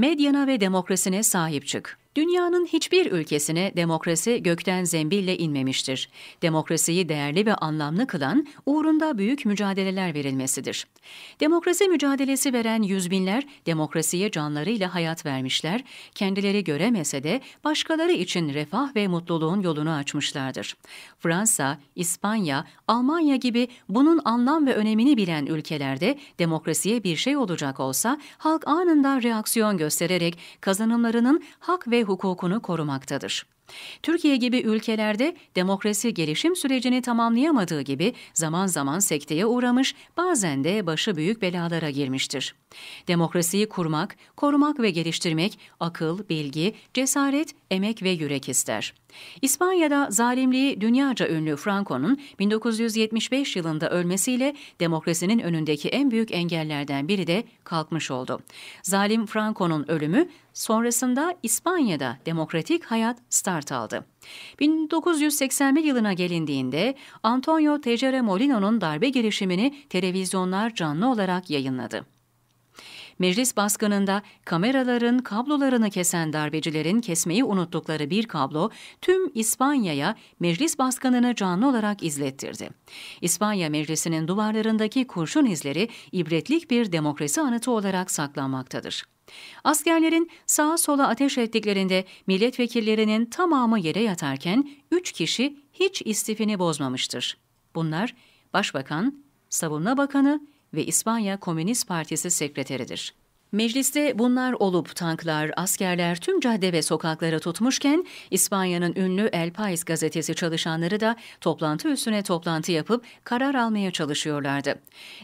medyana ve demokrasine sahip çık. Dünyanın hiçbir ülkesine demokrasi gökten zembille inmemiştir. Demokrasiyi değerli ve anlamlı kılan uğrunda büyük mücadeleler verilmesidir. Demokrasi mücadelesi veren yüzbinler demokrasiye canlarıyla hayat vermişler, kendileri göremese de başkaları için refah ve mutluluğun yolunu açmışlardır. Fransa, İspanya, Almanya gibi bunun anlam ve önemini bilen ülkelerde demokrasiye bir şey olacak olsa halk anında reaksiyon göstererek kazanımlarının hak ve hukukunu korumaktadır. Türkiye gibi ülkelerde demokrasi gelişim sürecini tamamlayamadığı gibi zaman zaman sekteye uğramış, bazen de başı büyük belalara girmiştir. Demokrasiyi kurmak, korumak ve geliştirmek akıl, bilgi, cesaret, emek ve yürek ister. İspanya'da zalimliği dünyaca ünlü Franco'nun 1975 yılında ölmesiyle demokrasinin önündeki en büyük engellerden biri de kalkmış oldu. Zalim Franco'nun ölümü sonrasında İspanya'da demokratik hayat start aldı. 1981 yılına gelindiğinde Antonio Tejera Molino'nun darbe girişimini televizyonlar canlı olarak yayınladı. Meclis baskınında kameraların kablolarını kesen darbecilerin kesmeyi unuttukları bir kablo tüm İspanya'ya meclis baskınını canlı olarak izlettirdi. İspanya Meclisi'nin duvarlarındaki kurşun izleri ibretlik bir demokrasi anıtı olarak saklanmaktadır. Askerlerin sağa sola ateş ettiklerinde milletvekillerinin tamamı yere yatarken üç kişi hiç istifini bozmamıştır. Bunlar Başbakan, Savunma Bakanı ve İspanya Komünist Partisi sekreteridir. Mecliste bunlar olup tanklar, askerler tüm cadde ve sokaklara tutmuşken İspanya'nın ünlü El País gazetesi çalışanları da toplantı üstüne toplantı yapıp karar almaya çalışıyorlardı.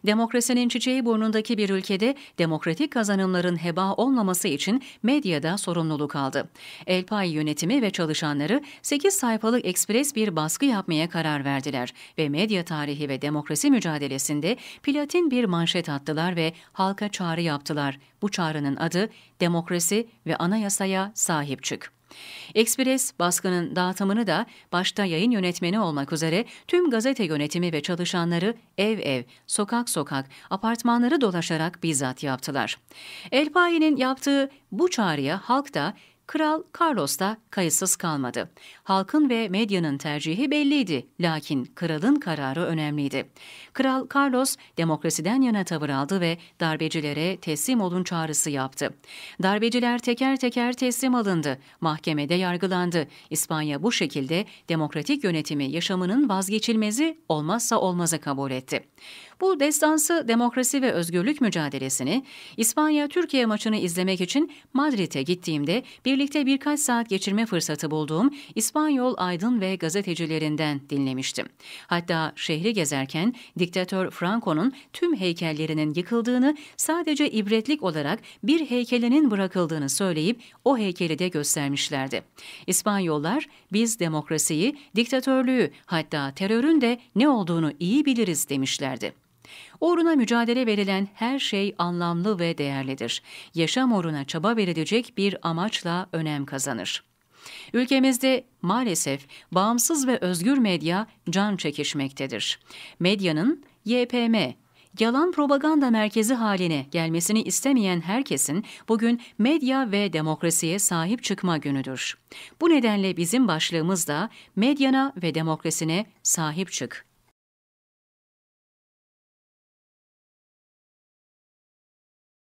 Demokrasinin çiçeği burnundaki bir ülkede demokratik kazanımların heba olmaması için medyada sorumluluk aldı. El País yönetimi ve çalışanları 8 sayfalık ekspres bir baskı yapmaya karar verdiler ve medya tarihi ve demokrasi mücadelesinde platin bir manşet attılar ve halka çağrı yaptılar bu çağrının adı demokrasi ve anayasaya sahip çık. Express baskının dağıtımını da başta yayın yönetmeni olmak üzere tüm gazete yönetimi ve çalışanları ev ev, sokak sokak, apartmanları dolaşarak bizzat yaptılar. Elpayi'nin yaptığı bu çağrıya halk da Kral Carlos da kayıtsız kalmadı. Halkın ve medyanın tercihi belliydi. Lakin kralın kararı önemliydi. Kral Carlos demokrasiden yana tavır aldı ve darbecilere teslim olun çağrısı yaptı. Darbeciler teker teker teslim alındı. Mahkemede yargılandı. İspanya bu şekilde demokratik yönetimi yaşamının vazgeçilmezi olmazsa olmazı kabul etti. Bu destansı demokrasi ve özgürlük mücadelesini İspanya-Türkiye maçını izlemek için Madrid'e gittiğimde birlikte birkaç saat geçirme fırsatı bulduğum İspanyol aydın ve gazetecilerinden dinlemiştim. Hatta şehri gezerken diktatör Franco'nun tüm heykellerinin yıkıldığını sadece ibretlik olarak bir heykelinin bırakıldığını söyleyip o heykeli de göstermişlerdi. İspanyollar biz demokrasiyi, diktatörlüğü hatta terörün de ne olduğunu iyi biliriz demişlerdi. Uğruna mücadele verilen her şey anlamlı ve değerlidir. Yaşam uğruna çaba verilecek bir amaçla önem kazanır. Ülkemizde maalesef bağımsız ve özgür medya can çekişmektedir. Medyanın YPM yalan propaganda merkezi haline gelmesini istemeyen herkesin bugün medya ve demokrasiye sahip çıkma günüdür. Bu nedenle bizim başlığımız da medyana ve demokrasine sahip çık